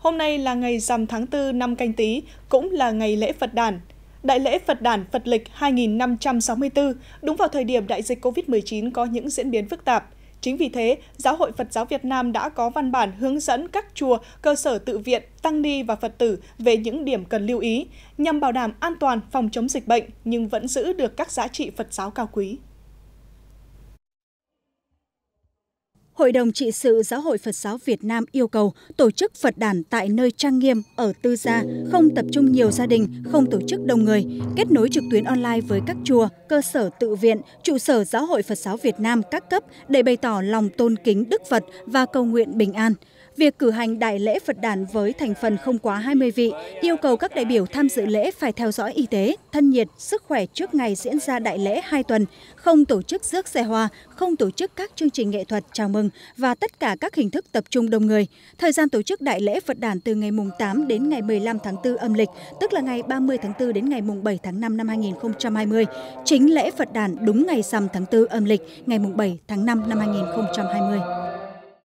Hôm nay là ngày rằm tháng 4 năm canh Tý, cũng là ngày lễ Phật đản. Đại lễ Phật đản Phật lịch 2564, đúng vào thời điểm đại dịch COVID-19 có những diễn biến phức tạp. Chính vì thế, Giáo hội Phật giáo Việt Nam đã có văn bản hướng dẫn các chùa, cơ sở tự viện, tăng ni và Phật tử về những điểm cần lưu ý, nhằm bảo đảm an toàn phòng chống dịch bệnh nhưng vẫn giữ được các giá trị Phật giáo cao quý. hội đồng trị sự giáo hội phật giáo việt nam yêu cầu tổ chức phật đàn tại nơi trang nghiêm ở tư gia không tập trung nhiều gia đình không tổ chức đông người kết nối trực tuyến online với các chùa cơ sở tự viện trụ sở giáo hội phật giáo việt nam các cấp để bày tỏ lòng tôn kính đức phật và cầu nguyện bình an Việc cử hành đại lễ Phật đàn với thành phần không quá 20 vị, yêu cầu các đại biểu tham dự lễ phải theo dõi y tế, thân nhiệt, sức khỏe trước ngày diễn ra đại lễ 2 tuần, không tổ chức rước xe hoa, không tổ chức các chương trình nghệ thuật chào mừng, và tất cả các hình thức tập trung đông người. Thời gian tổ chức đại lễ Phật đàn từ ngày mùng 8 đến ngày 15 tháng 4 âm lịch, tức là ngày 30 tháng 4 đến ngày mùng 7 tháng 5 năm 2020. Chính lễ Phật đàn đúng ngày rằm tháng 4 âm lịch, ngày mùng 7 tháng 5 năm 2020.